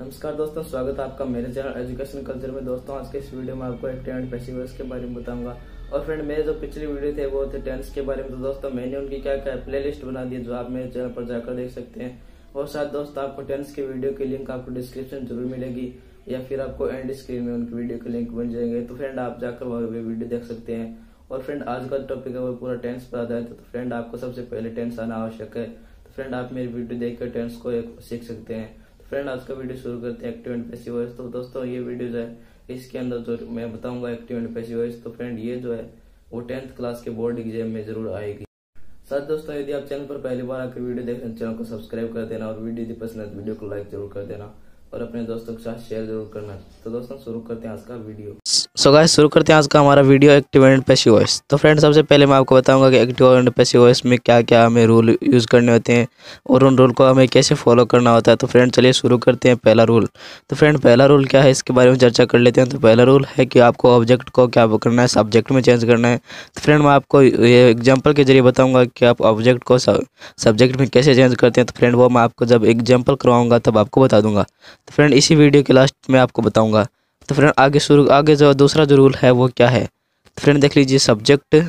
नमस्कार दोस्तों स्वागत है आपका मेरे चैनल एजुकेशन कल्चर में दोस्तों आज के इस वीडियो में आपको एक्टिव एंड पेसिवर्स के बारे में बताऊंगा और फ्रेंड मेरे जो पिछली वीडियो थे वो थे टेंस के बारे में तो दोस्तों मैंने उनकी क्या क्या प्ले लिस्ट बना दी जो आप मेरे चैनल पर जाकर देख सकते हैं और साथ दोस्तों आपको टेंस की वीडियो की लिंक आपको डिस्क्रिप्शन जरूर मिलेगी या फिर आपको एंड स्क्रीन में उनकी वीडियो के लिंक बन जाएंगे तो फ्रेंड आप जाकर वह वीडियो देख सकते हैं और फ्रेंड आज का टॉपिक है वो पूरा टेंस पर आधारित है तो फ्रेंड आपको सबसे पहले टेंस आना आवश्यक है तो फ्रेंड आप मेरी वीडियो देखकर टेंस को सीख सकते हैं फ्रेंड आज का वीडियो शुरू करते हैं एक्टिव एंड पैसिव वॉइस तो दोस्तों ये वीडियो जो है इसके अंदर जो मैं बताऊंगा एक्टिव एंड पैसिव वॉइस तो फ्रेंड ये जो है वो टेंथ क्लास के बोर्ड एग्जाम में जरूर आएगी साथ दोस्तों यदि आप चैनल पर पहली बार आकर वीडियो देख रहे हैं चैनल तो को सब्सक्राइब कर देना और वीडियो यदि पसंद है तो वीडियो को लाइक जरूर कर देना और अपने दोस्तों के साथ शेयर जरूर करना तो दोस्तों शुरू करते हैं आज का वीडियो सो गाइस शुरू करते हैं आज का हमारा video active and passive voice तो फ्रेंड सबसे पहले मैं आपको बताऊंगा कि एक्टिव एंड पैसिव वॉइस में क्या क्या हमें रूल यूज़ करने होते हैं और उन रूल को हमें कैसे फॉलो करना होता है तो फ्रेंड चलिए शुरू करते हैं पहला रूल तो फ्रेंड पहला रूल क्या है इसके बारे में चर्चा कर लेते हैं तो पहला रूल है कि आपको ऑब्जेक्ट को क्या करना है सब्जेक्ट में चेंज करना है तो फ्रेंड मैं आपको ये एग्जाम्पल के जरिए बताऊँगा कि आप ऑब्जेक्ट को सब्जेक्ट में कैसे चेंज करते हैं तो फ्रेंड वो मैं आपको जब एग्जाम्पल करवाऊँगा तब आपको बता दूँगा तो फ्रेंड इसी वीडियो के लास्ट में आपको बताऊँगा तो फ्रेंड आगे शुरू आगे जो दूसरा जो रूल है वो क्या है तो फ्रेंड देख लीजिए सब्जेक्ट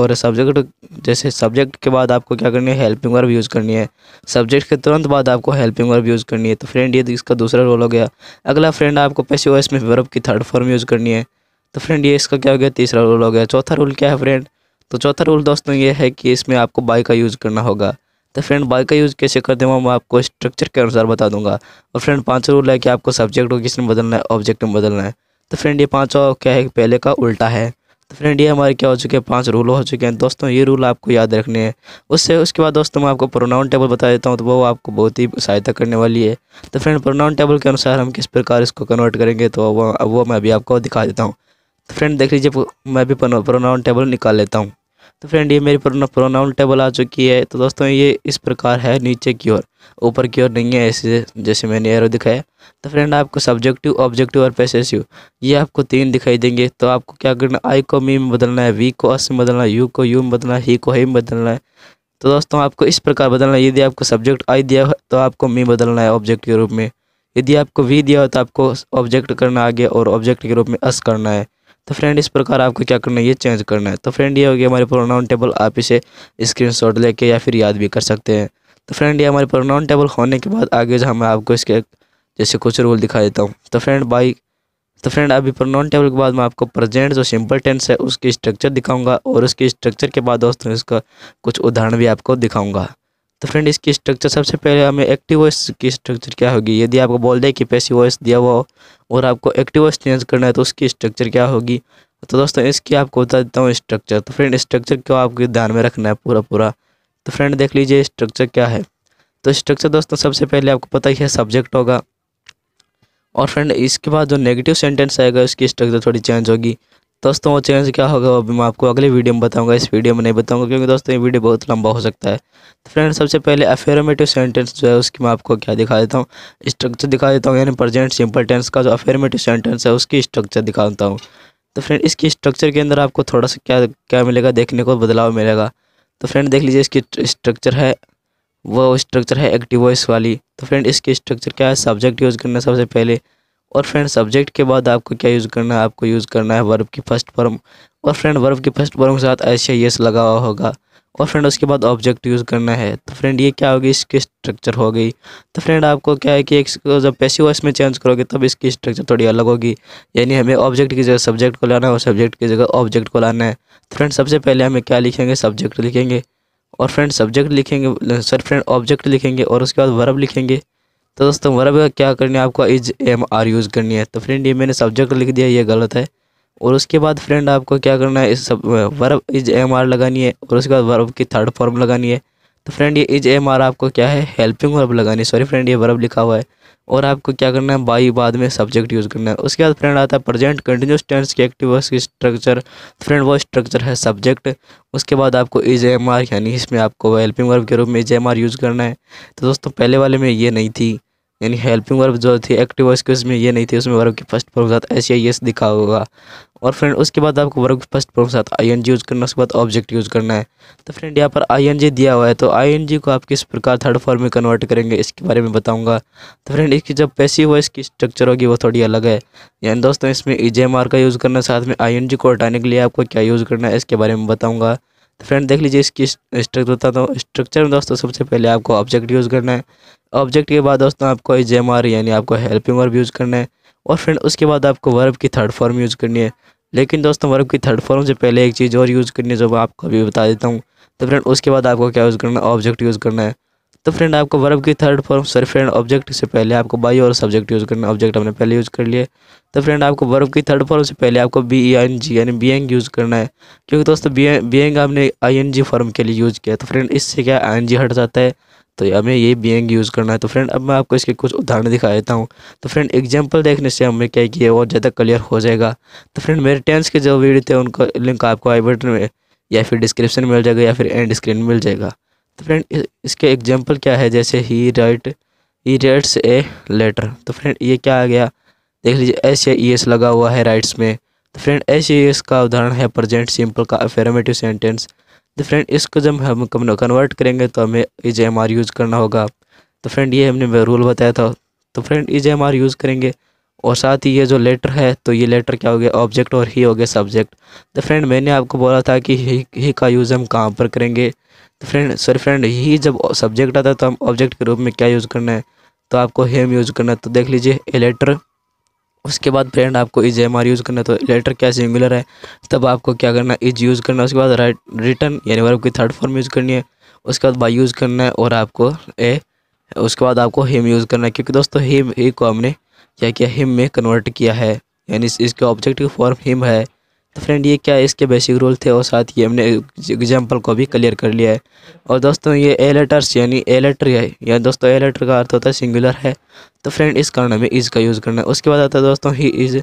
और सब्जेक्ट जैसे सब्जेक्ट के बाद आपको क्या करनी है हेल्पिंग वर्ब यूज़ करनी है सब्जेक्ट के तुरंत बाद आपको हेल्पिंग वर्ब यूज़ करनी है तो फ्रेंड ये इसका दूसरा रोल हो गया अगला फ्रेंड आपको पैसे वॉइस में वर्ब की थर्ड फॉर्म यूज़ करनी है तो फ्रेंड ये इसका क्या हो गया तीसरा रोल हो गया चौथा रोल क्या है फ्रेंड तो चौथा रोल दोस्तों ये है कि इसमें आपको बाई का यूज़ करना होगा तो फ्रेंड बाइक का यूज़ कैसे करते हैं मैं आपको स्ट्रक्चर के अनुसार बता दूंगा और फ्रेंड पाँचों रूल है कि आपको सब्जेक्ट को किसने बदलना है ऑब्जेक्ट में बदलना है तो फ्रेंड ये पाँचों क्या है पहले का उल्टा है तो फ्रेंड ये हमारे क्या हो चुके हैं पाँच रूल हो चुके हैं दोस्तों ये रूल आपको याद रखने हैं उससे उसके बाद दोस्तों मैं आपको प्रोनाउन टेबल बता देता हूँ तो वो आपको बहुत ही सहायता करने वाली है तो फ्रेंड प्रोनाउन टेबल के अनुसार हम किस प्रकार इसको कन्वर्ट करेंगे तो वो वो मैं अभी आपको दिखा देता हूँ तो फ्रेंड देख लीजिए मैं भी प्रोनाउन टेबल निकाल लेता हूँ तो फ्रेंड ये मेरी प्रोनाउन टेबल आ चुकी है तो दोस्तों ये इस प्रकार है नीचे की ओर ऊपर की ओर नहीं है ऐसे जैसे मैंने एरो दिखाया तो फ्रेंड आपको सब्जेक्टिव ऑब्जेक्टिव और पैसेसिव ये आपको तीन दिखाई देंगे तो आपको क्या करना आई को मी में बदलना है वी को अस में बदलना है यू को यू में बदलना है ही को हे में बदलना है तो दोस्तों आपको इस प्रकार बदलना है यदि आपको सब्जेक्ट आई दिया तो आपको मी बदलना है ऑब्जेक्ट के रूप में यदि आपको वी दिया हो तो आपको ऑब्जेक्ट करना आगे और ऑब्जेक्ट के रूप में अस करना है तो फ्रेंड इस प्रकार आपको क्या करना है ये चेंज करना है तो फ्रेंड ये हो गया हमारे प्रोनाउन टेबल आप इसे स्क्रीनशॉट लेके या फिर याद भी कर सकते हैं तो फ्रेंड ये हमारे प्रोनाउन टेबल होने के बाद आगे जहाँ मैं आपको इसके जैसे कुछ रूल दिखा देता हूँ तो फ्रेंड बाई तो फ्रेंड अभी प्रोनाउन टेबल के बाद मैं आपको प्रजेंट जो सिंपल टेंस है उसकी स्ट्रक्चर दिखाऊँगा और उसकी स्ट्रक्चर के बाद दोस्तों इसका कुछ उदाहरण भी आपको दिखाऊँगा तो फ्रेंड इसकी स्ट्रक्चर सबसे पहले हमें एक्टिव वॉइस की स्ट्रक्चर क्या होगी यदि आपको बोल दें कि पैसिव वॉइस दिया हुआ हो और आपको एक्टिव वॉइस चेंज करना है तो उसकी स्ट्रक्चर क्या होगी तो दोस्तों इसकी आपको बता देता हूँ स्ट्रक्चर तो फ्रेंड स्ट्रक्चर को आपको ध्यान में रखना है पूरा पूरा तो फ्रेंड देख लीजिए स्ट्रक्चर क्या है तो स्ट्रक्चर दोस्तों सबसे पहले आपको पता ही है सब्जेक्ट होगा और फ्रेंड इसके बाद जो नेगेटिव सेंटेंस आएगा उसकी स्ट्रक्चर थोड़ी चेंज होगी दोस्तों वो चेंज क्या होगा वो भी मैं आपको अगले वीडियो में बताऊंगा इस वीडियो में नहीं बताऊंगा क्योंकि दोस्तों ये वीडियो बहुत लंबा हो सकता है तो फ्रेंड सबसे पहले अफेरमेटिव सेंटेंस जो है उसकी मैं आपको क्या दिखा देता हूँ स्ट्रक्चर दिखा देता हूँ यानी प्रजेंट सिंपल टेंस का जो अफेरमेटिव सेंटेंस है उसकी स्ट्रक्चर दिखा देता हूँ तो फ्रेंड इसकी स्ट्रक्चर के अंदर आपको थोड़ा सा क्या क्या मिलेगा देखने को बदलाव मिलेगा तो फ्रेंड देख लीजिए इसकी स्ट्रक्चर है वो स्ट्रक्चर है एक्टिव वॉइस वाली तो फ्रेंड इसकी स्ट्रक्चर क्या है सब्जेक्ट यूज़ करना सबसे पहले और फ्रेंड सब्जेक्ट के बाद आपको क्या यूज़ करना है आपको यूज़ करना है वर्ब की फर्स्ट फॉर्म और फ्रेंड वर्ब की फर्स्ट फॉर्म के साथ ऐसे ये लगा हुआ होगा और फ्रेंड उसके बाद ऑब्जेक्ट यूज़ करना है तो फ्रेंड ये क्या होगी इसकी स्ट्रक्चर हो गई तो फ्रेंड आपको क्या है कि इसको जब पैसे वॉइस में चेंज करोगे तब इसकी स्ट्रक्चर थोड़ी अलग होगी यानी हमें ऑब्जेक्ट की जगह सब्जेक्ट को लाना है और सब्जेक्ट की जगह ऑब्जेक्ट को लाना है तो फ्रेंड सबसे पहले हमें क्या लिखेंगे सब्जेक्ट लिखेंगे और फ्रेंड सब्जेक्ट लिखेंगे सर फ्रेंड ऑब्जेक्ट लिखेंगे और उसके बाद वर्ब लिखेंगे तो दोस्तों वर्ब क्या करनी है आपको इज एम आर यूज़ करनी है तो फ्रेंड ये मैंने सब्जेक्ट लिख दिया ये गलत है और उसके बाद फ्रेंड आपको क्या करना है इस सब वर्ब इज एम आर लगानी है और उसके बाद वर्ब की थर्ड फॉर्म लगानी है तो फ्रेंड ये इज एम आर आपको क्या है हेल्पिंग वर्ब लगानी है सॉरी फ्रेंड ये वर्ब लिखा हुआ है और आपको क्या करना है बाई बाद में सब्जेक्ट यूज़ करना है उसके बाद फ्रेंड आता है प्रेजेंट कंटिन्यूस टेंस की एक्टिव की स्ट्रक्चर फ्रेंड तो वो स्ट्रक्चर है सब्जेक्ट उसके बाद आपको इज एम आर यानी इसमें आपको हेल्पिंग वर्ब के रूप में इज एम आर यूज़ करना है तो दोस्तों पहले वाले में ये नहीं थी यानी हेल्पिंग वर्ब जो थी एक्टिव वॉइस की उसमें ये नहीं थी उसमें वर्ब की फर्स्ट फॉर्म के साथ एस आई एस दिखा होगा और फ्रेंड उसके बाद आपको वर्ब की फर्स्ट फॉर्म के साथ आई एन जी यूज़ करना उसके बाद ऑब्जेक्ट यूज़ करना है तो फ्रेंड यहाँ पर आई एन जी दिया हुआ है तो आई एन जी को आप किस प्रकार थर्ड फॉर्म में कन्वर्ट करेंगे इसके बारे में बताऊँगा तो फ्रेंड इसकी जब पैसिव वॉइस की स्ट्रक्चर होगी वो थोड़ी अलग है यानी दोस्तों इसमें ई जे एम आर का यूज़ करना साथ में आई एन जी को हटाने के लिए आपको क्या यूज़ करना है इसके बारे में बताऊँगा तो फ्रेंड देख लीजिए इसकी स्ट्रक्चर बताता हूँ स्ट्रक्चर में दोस्तों सबसे पहले आपको ऑब्जेक्ट यूज़ करना है ऑब्जेक्ट के बाद दोस्तों आपको जेम आर यानी आपको हेल्पिंग वर्ब यूज़ करना है और फ्रेंड उसके बाद आपको वर्ब की थर्ड फॉर्म यूज़ करनी है लेकिन दोस्तों वर्ब की थर्ड फॉर्म से पहले एक चीज़ और यूज़ करनी है जो मैं आपको अभी बता देता हूँ तो फ्रेंड उसके बाद आपको क्या यूज़ करना है ऑब्जेक्ट यूज़ करना है तो फ्रेंड आपको वर्ब की third form sorry friend object से पहले आपको बाई और सब्जेक्ट यूज़ करना ऑब्जेक्ट हमने पहले यूज़ कर लिए तो फ्रेंड आपको वर्ब की थर्ड फॉर्म से पहले आपको बी ई एन जी यानी बी एंग यूज़ करना है क्योंकि दोस्तों एंग आपने आई एन जी फॉर्म के लिए यूज़ किया तो फ्रेंड इससे क्या आई एन जी हट जाता है तो हमें ये बी एंग यूज़ करना है तो फ्रेंड अब मैं आपको इसके कुछ उदाहरण दिखा देता हूँ तो फ्रेंड एग्जाम्पल देखने से हमें क्या किया और ज़्यादा क्लियर हो जाएगा तो फ्रेंड मेरे टेंस के जो वीडियो थे उनका लिंक आपको आई बटन में या फिर डिस्क्रिप्शन मिल जाएगा या फिर एंड स्क्रीन मिल जाएगा तो फ्रेंड इसके एग्जांपल क्या है जैसे ही राइट ई रेड्स ए लेटर तो फ्रेंड ये क्या आ गया देख लीजिए एस या ई एस लगा हुआ है राइट्स में तो फ्रेंड एस या ई एस का उदाहरण है प्रजेंट सिंपल का अफेरमेटिव सेंटेंस तो फ्रेंड इसको जब हम कन्वर्ट करेंगे तो हमें इज एम आर यूज़ करना होगा तो फ्रेंड ये हमने रूल बताया था तो friend is am are use करेंगे और साथ ही ये जो लेटर है तो ये लेटर क्या हो गया ऑब्जेक्ट और ही हो गया सब्जेक्ट तो फ्रेंड मैंने आपको बोला था कि ही, ही का यूज़ हम कहाँ पर करेंगे तो फ्रेंड सॉरी फ्रेंड ही जब सब्जेक्ट आता है तो हम ऑब्जेक्ट के रूप में क्या यूज़ करना है तो आपको हेम यूज़ करना है तो देख लीजिए ए लेटर उसके बाद फ्रेंड आपको इज एम आर यूज़ करना है तो लेटर क्या सिंगुलर है तब आपको क्या करना है इज यूज़ करना है उसके बाद राइट रिटर्न यानी वर्ब की थर्ड फॉर्म यूज़ करनी है उसके बाद बाई यूज़ करना है और आपको ए उसके बाद आपको हिम यूज़ करना है क्योंकि दोस्तों हिम ही को हमने क्या किया हिम में कन्वर्ट किया है यानी इसके ऑब्जेक्ट की फॉर्म हिम है तो फ्रेंड ये क्या इसके बेसिक रूल थे और साथ ही हमने एग्जाम्पल को भी क्लियर कर लिया है और दोस्तों ये ए लेटर्स यानी ए लेटर है या दोस्तों ए लेटर का अर्थ होता है सिंगुलर है तो फ्रेंड इस कारण हमें इज़ का यूज़ करना है उसके बाद आता है दोस्तों he is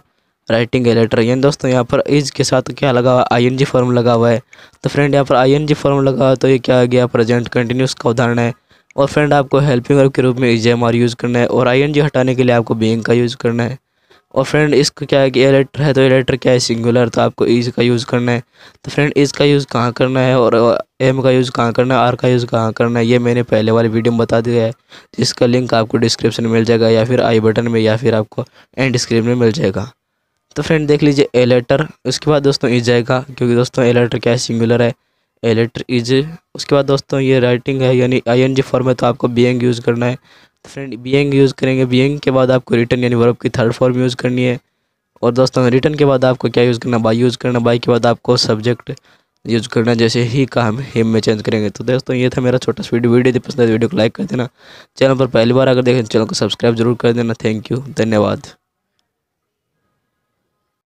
writing a letter यानी दोस्तों यहाँ पर इज़ के साथ क्या लगा हुआ आई एन जी फॉर्म लगा हुआ है तो फ्रेंड यहाँ पर आई एन जी फॉर्म लगा हुआ तो ये क्या आ गया प्रेजेंट कंटिन्यूस का उदाहरण है और फ्रेंड आपको हेल्पिंग वर्ब के रूप में इज एम आर यूज़ करना है और आई एन जी हटाने के लिए आपको बीइंग का यूज़ करना है और फ्रेंड इसको क्या है कि एलेक्टर है तो एलेक्टर क्या है सिंगुलर तो आपको इज e का यूज़ करना है तो फ्रेंड इज e का यूज़ कहाँ करना है और एम का यूज़ कहाँ करना है आर का यूज़ कहाँ करना है ये मैंने पहले वाले वीडियो में बता दिया है जिसका लिंक आपको डिस्क्रिप्शन में मिल जाएगा या फिर आई बटन में या फिर आपको एंड स्क्रीन में मिल जाएगा तो फ्रेंड देख लीजिए एलेटर उसके बाद दोस्तों इज e जाएगा क्योंकि दोस्तों एलेटर क्या है सिंगुलर है एलेटर इज उसके बाद दोस्तों ये राइटिंग है यानी आई एन जी फॉर्म है तो आपको एंग यूज़ करना है तो फ्रेंड एंग यूज़ करेंगे एंग के बाद आपको रिटर्न यानी वर्ब की थर्ड फॉर्म यूज़ करनी है और दोस्तों रिटर्न के बाद आपको क्या यूज़ करना बाई यूज़ करना बाई के बाद आपको सब्जेक्ट यूज़ करना जैसे ही का हम हिम में चेंज करेंगे तो दोस्तों ये था मेरा छोटा सा वीडियो वीडियो पसंद है वीडियो तो को लाइक कर देना चैनल पर पहली बार अगर देखें चैनल तो को सब्सक्राइब जरूर कर देना थैंक यू धन्यवाद